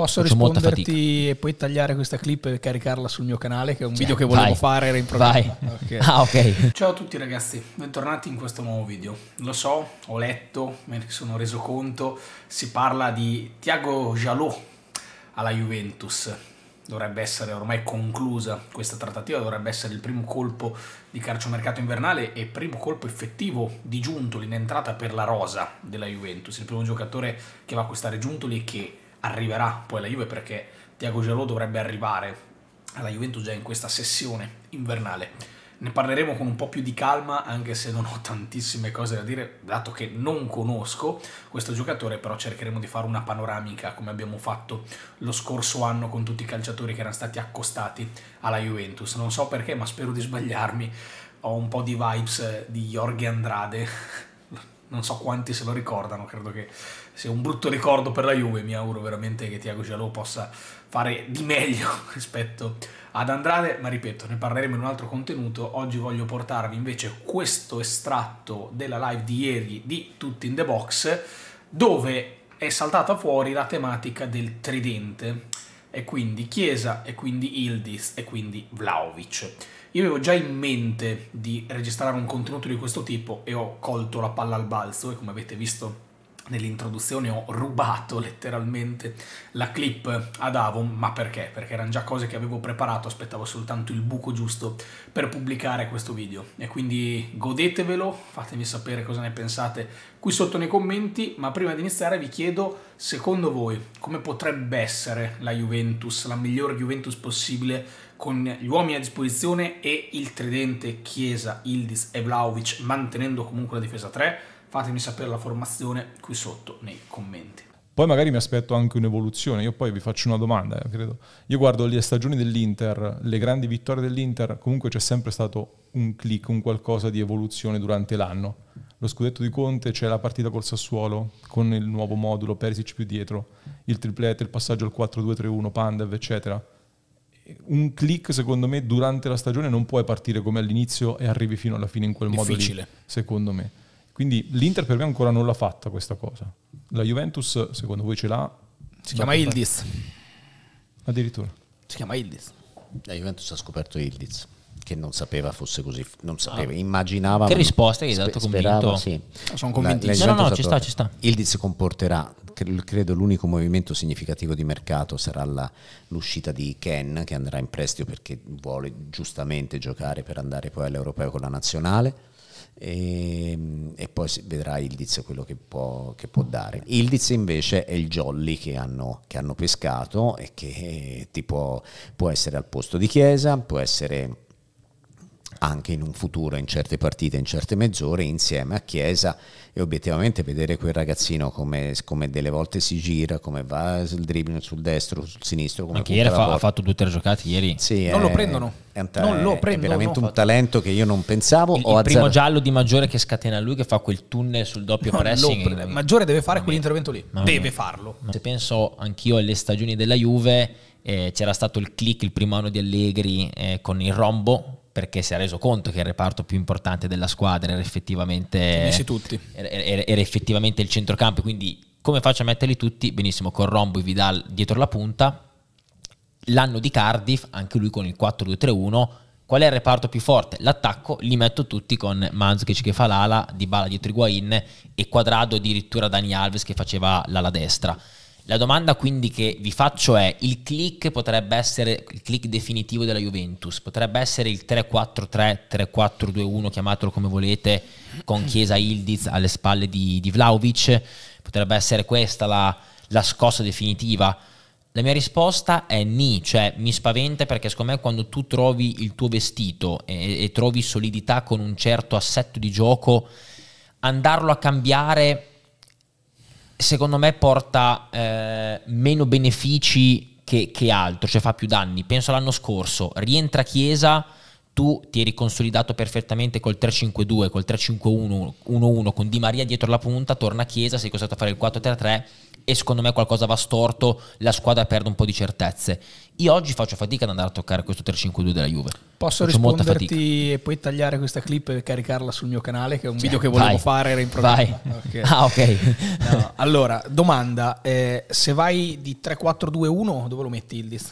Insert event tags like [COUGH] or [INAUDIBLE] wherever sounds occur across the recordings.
Posso Faccio risponderti e poi tagliare questa clip e caricarla sul mio canale, che è un cioè, video che volevo vai, fare, era in programma. Okay. [LAUGHS] Ah, okay. Ciao a tutti ragazzi, bentornati in questo nuovo video. Lo so, ho letto, me ne sono reso conto, si parla di Thiago Jalot alla Juventus. Dovrebbe essere ormai conclusa questa trattativa, dovrebbe essere il primo colpo di calciomercato invernale e primo colpo effettivo di Giuntoli in entrata per la rosa della Juventus, il primo giocatore che va a acquistare Giuntoli e che arriverà poi la Juve perché Tiago Gelò dovrebbe arrivare alla Juventus già in questa sessione invernale. Ne parleremo con un po' più di calma, anche se non ho tantissime cose da dire, dato che non conosco questo giocatore, però cercheremo di fare una panoramica come abbiamo fatto lo scorso anno con tutti i calciatori che erano stati accostati alla Juventus. Non so perché, ma spero di sbagliarmi. Ho un po' di vibes di Jorge Andrade non so quanti se lo ricordano, credo che sia un brutto ricordo per la Juve, mi auguro veramente che Tiago Giallo possa fare di meglio [LAUGHS] rispetto ad Andrade, ma ripeto, ne parleremo in un altro contenuto, oggi voglio portarvi invece questo estratto della live di ieri di Tutti in the Box, dove è saltata fuori la tematica del tridente e quindi Chiesa, e quindi Ildis, e quindi Vlaovic. Io avevo già in mente di registrare un contenuto di questo tipo e ho colto la palla al balzo e come avete visto nell'introduzione ho rubato letteralmente la clip ad Avon, ma perché? Perché erano già cose che avevo preparato, aspettavo soltanto il buco giusto per pubblicare questo video. E quindi godetevelo, fatemi sapere cosa ne pensate qui sotto nei commenti, ma prima di iniziare vi chiedo, secondo voi, come potrebbe essere la Juventus, la miglior Juventus possibile con gli uomini a disposizione e il tridente Chiesa, Ildis e Vlaovic mantenendo comunque la difesa 3? fatemi sapere la formazione qui sotto nei commenti. Poi magari mi aspetto anche un'evoluzione. Io poi vi faccio una domanda, eh, credo. Io guardo le stagioni dell'Inter, le grandi vittorie dell'Inter, comunque c'è sempre stato un click, un qualcosa di evoluzione durante l'anno. Lo scudetto di Conte, c'è la partita col Sassuolo con il nuovo modulo, Perisic più dietro, il triplete, il passaggio al 4-2-3-1, Pandev, eccetera. Un click, secondo me, durante la stagione non puoi partire come all'inizio e arrivi fino alla fine in quel Difficile. modo lì, secondo me. Quindi l'Inter per me ancora non l'ha fatta questa cosa. La Juventus, secondo voi, ce l'ha? Si chiama Ildiz. Addirittura. Si chiama Ildiz. La Juventus ha scoperto Ildiz che non sapeva fosse così, non ah. sapeva, ah. immaginava. Che risposta hai dato sperava, sì. Sono convintissimo. No, no, no, ci sta, ci sta. Ildiz comporterà, credo l'unico movimento significativo di mercato sarà la, l'uscita di Ken che andrà in prestito perché vuole giustamente giocare per andare poi all'Europeo con la nazionale e, ehm, e, poi vedrà Ildiz quello che può, che può dare. Ildiz invece è il jolly che hanno, che hanno pescato e che eh, ti può, può essere al posto di Chiesa, può essere anche in un futuro, in certe partite, in certe mezz'ore, insieme a Chiesa e obiettivamente vedere quel ragazzino come, come delle volte si gira, come va sul dribbling sul destro, sul sinistro. Come anche ieri fa, ha fatto due o tre giocate ieri. Sì, non è, lo eh, prendono. È, ta- non lo prendono, è veramente un fatto. talento che io non pensavo. Il, il azzar- primo giallo di Maggiore che scatena lui, che fa quel tunnel sul doppio no, pressing. Pre- Maggiore deve fare quell'intervento lì, deve farlo. Se penso anch'io alle stagioni della Juve... Eh, c'era stato il click il primo anno di Allegri eh, con il rombo perché si è reso conto che il reparto più importante della squadra era effettivamente, era, era, era effettivamente il centrocampo, quindi come faccio a metterli tutti? Benissimo, con Rombo e Vidal dietro la punta, l'anno di Cardiff, anche lui con il 4-2-3-1, qual è il reparto più forte? L'attacco li metto tutti con Manzukic che fa l'ala, Dybala dietro Higuain e Quadrado addirittura Dani Alves che faceva l'ala destra. La domanda quindi che vi faccio è, il click potrebbe essere, il click definitivo della Juventus, potrebbe essere il 3-4-3, 3-4-2-1, chiamatelo come volete, con Chiesa Ildiz alle spalle di, di Vlaovic, potrebbe essere questa la, la scossa definitiva? La mia risposta è ni, cioè mi spaventa perché secondo me quando tu trovi il tuo vestito e, e trovi solidità con un certo assetto di gioco, andarlo a cambiare secondo me porta eh, meno benefici che, che, altro, cioè fa più danni. Penso all'anno scorso, rientra Chiesa, tu ti eri consolidato perfettamente col 3-5-2, col 3-5-1, 1-1 con Di Maria dietro la punta, torna Chiesa, sei costretto a fare il 4-3-3 e secondo me qualcosa va storto, la squadra perde un po' di certezze. Io oggi faccio fatica ad andare a toccare questo 3-5-2 della Juve. Posso faccio risponderti e poi tagliare questa clip e caricarla sul mio canale, che è un cioè, video che volevo vai, fare, era in programma. [LAUGHS] Okay. [LAUGHS] Ah, ok. no, allora, domanda, eh, se vai di 3-4-2-1, dove lo metti Ildiz?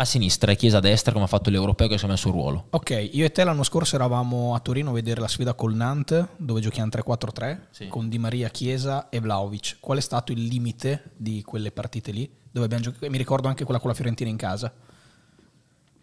a sinistra e Chiesa a destra come ha fatto l'Europeo che si è messo il ruolo. Ok, io e te l'anno scorso eravamo a Torino a vedere la sfida col Nantes dove giochiamo 3-4-3 sì. con Di Maria, Chiesa e Vlaovic. Qual è stato il limite di quelle partite lì? Dove abbiamo giocato? Mi ricordo anche quella con la Fiorentina in casa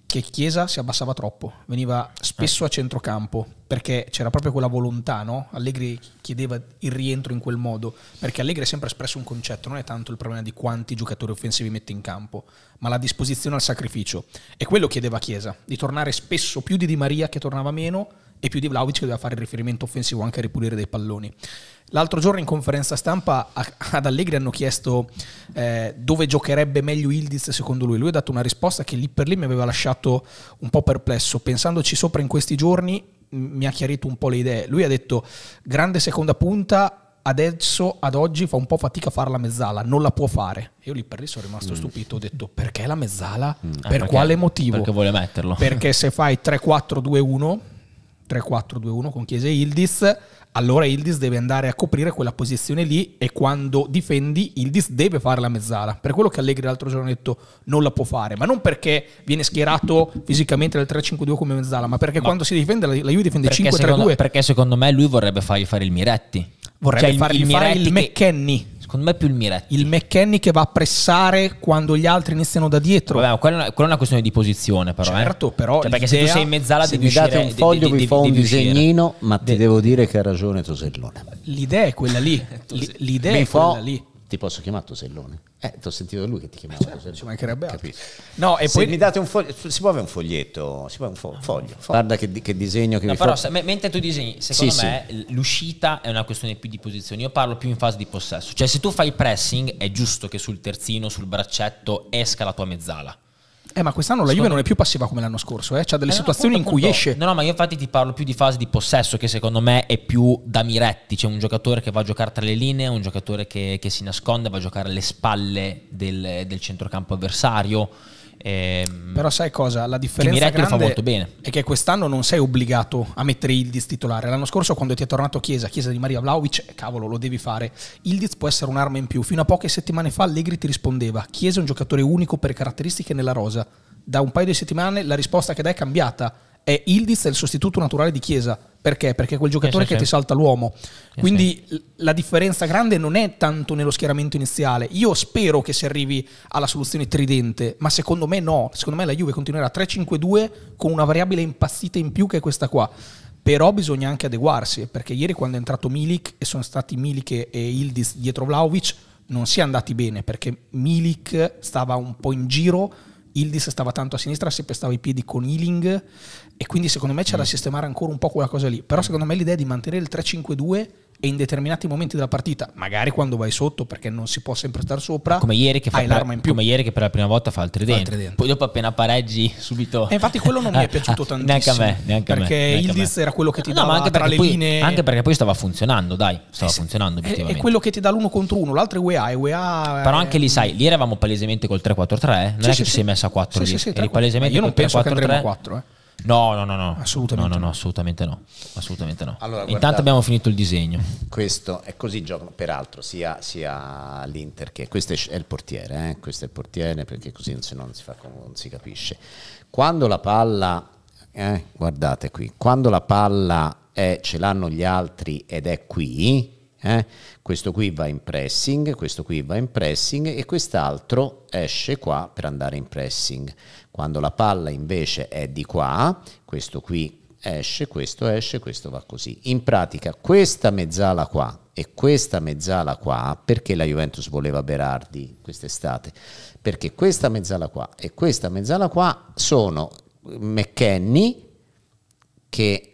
che Chiesa si abbassava troppo, veniva spesso a centrocampo perché c'era proprio quella volontà, no? Allegri chiedeva il rientro in quel modo, perché Allegri ha sempre espresso un concetto, non è tanto il problema di quanti giocatori offensivi mette in campo, ma la disposizione al sacrificio. E quello chiedeva Chiesa, di tornare spesso più di Di Maria che tornava meno, e più di Vlaovic che doveva fare il riferimento offensivo anche a ripulire dei palloni. L'altro giorno in conferenza stampa ad Allegri hanno chiesto eh, dove giocherebbe meglio Ildiz secondo lui. Lui ha dato una risposta che lì per lì mi aveva lasciato un po' perplesso. Pensandoci sopra in questi giorni mi ha chiarito un po' le idee. Lui ha detto grande seconda punta, adesso ad oggi fa un po' fatica a fare la mezzala, non la può fare. Io lì per lì sono rimasto mm. stupito, ho detto perché la mezzala? Mm. Per eh, perché, quale motivo? Perché vuole metterlo. Perché se fai 3-4-2-1 3-4-2-1 con Chiesa e Ildis, allora Ildis deve andare a coprire quella posizione lì e quando difendi Ildis deve fare la mezzala. Per quello che Allegri l'altro giorno ha detto non la può fare, ma non perché viene schierato fisicamente dal 3-5-2 come mezzala, ma perché ma quando si difende la, la Juve difende 5-3-2. Perché secondo me lui vorrebbe fargli fare il Miretti. Vorrebbe cioè, fargli il, il fare il McKenny secondo me più il Miretti. Il McKenny che va a pressare quando gli altri iniziano da dietro. Vabbè, quella, quella è una questione di posizione, però. Eh. Certo, eh. però. Cioè, perché se tu sei in mezzala se devi mi date un foglio, vi fa un disegnino, ma ti devo dire che ha ragione Tosellone. L'idea è quella lì. [LAUGHS] L'idea è quella lì ti posso chiamare Tosellone? Eh, ti ho sentito lui che ti chiamava certo, Tosellone. Ci mancherebbe altro. No, e poi Se mi date un foglio, si può avere un foglietto, si può avere un fo- ah, foglio, foglio. Guarda che, che disegno che no, mi però, fa. Se, mentre tu disegni, secondo sì, me sì. l'uscita è una questione più di posizione. Io parlo più in fase di possesso. Cioè se tu fai pressing è giusto che sul terzino, sul braccetto esca la tua mezzala eh, ma quest'anno la Juve non è più passiva come l'anno scorso, eh? c'ha delle eh, situazioni appunto, in cui appunto. esce. No, no, ma io infatti ti parlo più di fase di possesso, che secondo me è più da Miretti. C'è un giocatore che va a giocare tra le linee, un giocatore che, che si nasconde, va a giocare alle spalle del, del centrocampo avversario Ehm, Però sai cosa? La differenza che fa molto bene. è che quest'anno non sei obbligato a mettere Ildiz titolare. L'anno scorso quando ti è tornato a Chiesa, Chiesa di Maria Vlaovic, eh, cavolo, lo devi fare. Ildiz può essere un'arma in più. Fino a poche settimane fa Allegri ti rispondeva, Chiesa è un giocatore unico per caratteristiche nella rosa. Da un paio di settimane la risposta che dai è cambiata è Ildiz è il sostituto naturale di Chiesa. Perché? Perché è quel giocatore sì, sì, che ti salta l'uomo. Quindi la differenza grande non è tanto nello schieramento iniziale. Io spero che si arrivi alla soluzione tridente, ma secondo me no. Secondo me la Juve continuerà 3-5-2 con una variabile impazzita in più che è questa qua. Però bisogna anche adeguarsi, perché ieri quando è entrato Milik e sono stati Milik e Ildiz dietro Vlaovic, non si è andati bene, perché Milik stava un po' in giro Ildis stava tanto a sinistra, si pestava i piedi con Ealing e quindi secondo me c'era da mm. sistemare ancora un po' quella cosa lì. Però secondo me l'idea di mantenere il 3-5-2 e in determinati momenti della partita, magari quando vai sotto perché non si può sempre stare sopra, come ieri che, fa per, l'arma in più. Come ieri che per la prima volta fa il tridente. Poi dopo appena pareggi subito... E infatti quello non mi è [LAUGHS] piaciuto tantissimo. Neanche a me. Neanche perché a me, neanche Ildiz era quello che ti dava anche tra le poi, linee... Anche perché poi stava funzionando, dai. Stava eh sì. funzionando È quello che ti dà l'uno contro uno, l'altro è UEA. UEA Però anche lì, sai, lì eravamo palesemente col 3-4-3, eh? non sì, è che sì, ci sei messa a 4 sì, lì. Sì, sì, Io non penso che andremo a 4, eh. No, no, no, no. Assolutamente no. no, no assolutamente no. Assolutamente no. Allora, Intanto abbiamo finito il disegno. Questo è così giocano, peraltro, sia, sia l'Inter che... Questo è il portiere, eh? questo è il portiere perché così non si, non si, fa, non si capisce. Quando la palla... Eh, guardate qui. Quando la palla è, ce l'hanno gli altri ed è qui, eh? Questo qui va in pressing, questo qui va in pressing e quest'altro esce qua per andare in pressing. Quando la palla invece è di qua, questo qui esce, questo esce, questo va così. In pratica questa mezzala qua e questa mezzala qua, perché la Juventus voleva Berardi quest'estate? Perché questa mezzala qua e questa mezzala qua sono McKenny che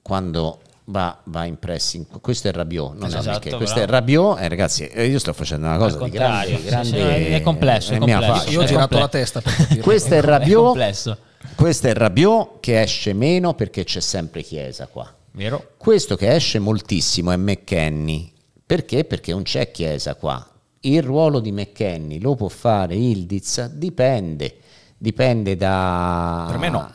quando va, va, in pressing. Questo è Rabiot, non esatto, è Michele. Questo bravo. è Rabiot. Eh, ragazzi, eh, io sto facendo una cosa di grande, grande sì, eh, è complesso. È, complesso. Io ho girato la testa. [LAUGHS] questo è Rabiot. Questo è Rabiot che esce meno perché c'è sempre Chiesa qua. Vero. Questo che esce moltissimo è McKenny. Perché? Perché non c'è Chiesa qua. Il ruolo di McKenny lo può fare Ildiz? Dipende. Dipende da... Per me no.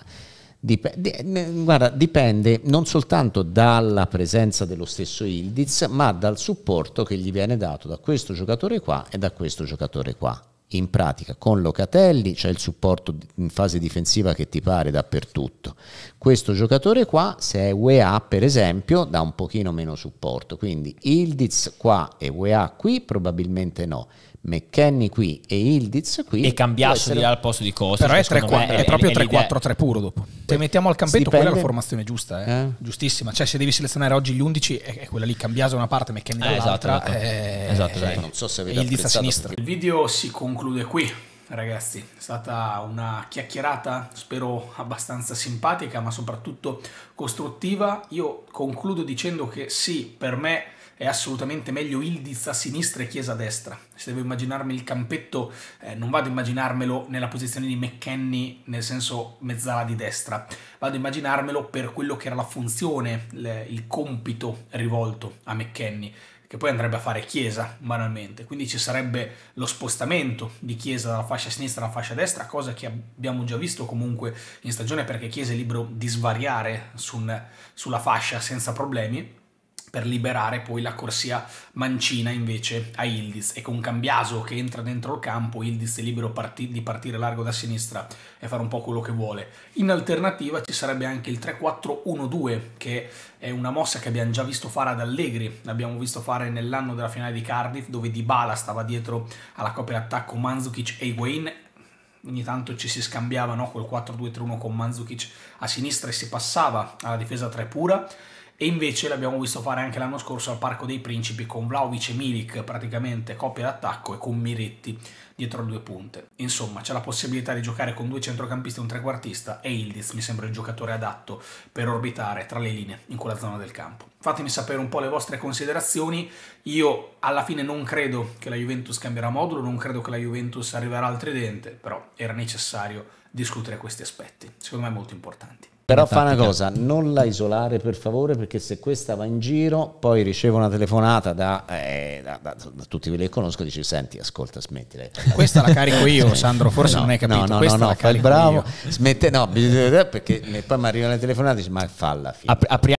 Dipende, guarda, dipende non soltanto dalla presenza dello stesso Ildiz, ma dal supporto che gli viene dato da questo giocatore qua e da questo giocatore qua. In pratica, con Locatelli c'è il supporto in fase difensiva che ti pare dappertutto. Questo giocatore qua, se è UEA per esempio, dà un pochino meno supporto. Quindi Ildiz qua e UEA qui probabilmente no. McKenny qui e Ildiz qui e cambiassero essere... al posto di Costa però è, 3, 4, è, è proprio 3-4-3 puro dopo se cioè, mettiamo al campetto dipende... quella è la formazione giusta eh? Eh. giustissima cioè se devi selezionare oggi gli 11 è quella lì cambiato da una parte McKenny eh, dall'altra esatto, esatto. eh, esatto, eh, esatto, non so se avete Ildiz a sinistra il video si conclude qui ragazzi è stata una chiacchierata spero abbastanza simpatica ma soprattutto costruttiva io concludo dicendo che sì per me è assolutamente meglio Ildiz a sinistra e Chiesa a destra. Se devo immaginarmi il campetto, eh, non vado a immaginarmelo nella posizione di McKenny, nel senso mezzala di destra, vado a immaginarmelo per quello che era la funzione, le, il compito rivolto a McKenny che poi andrebbe a fare Chiesa, banalmente. Quindi ci sarebbe lo spostamento di Chiesa dalla fascia sinistra alla fascia destra, cosa che abbiamo già visto comunque in stagione perché Chiesa è libero di svariare su un, sulla fascia senza problemi per liberare poi la corsia mancina invece a Ildiz e con Cambiaso che entra dentro il campo Ildiz è libero parti di partire largo da sinistra e fare un po' quello che vuole. In alternativa ci sarebbe anche il 3-4-1-2 che è una mossa che abbiamo già visto fare ad Allegri, l'abbiamo visto fare nell'anno della finale di Cardiff dove Dybala stava dietro alla coppia d'attacco Manzukic e Higuain ogni tanto ci si scambiava no, col 4-2-3-1 con Manzukic a sinistra e si passava alla difesa 3 pura e invece l'abbiamo visto fare anche l'anno scorso al Parco dei Principi con Vlaovic e Milik praticamente coppia d'attacco e con Miretti dietro due punte. Insomma, c'è la possibilità di giocare con due centrocampisti e un trequartista e Ildiz mi sembra il giocatore adatto per orbitare tra le linee in quella zona del campo. Fatemi sapere un po' le vostre considerazioni, io alla fine non credo che la Juventus cambierà modulo, non credo che la Juventus arriverà al tridente, però era necessario discutere questi aspetti, secondo me molto importanti. Però fa una cosa, non la isolare per favore perché se questa va in giro poi ricevo una telefonata da, eh, da, da, da tutti quelli che conosco dice senti ascolta smetti Questa la carico io [LAUGHS] Sandro, forse no, non hai capito. No, no, no, no fai bravo, io. smette, no, [LAUGHS] perché poi mi arrivano le telefonate e dice ma falla. Ap- apriamo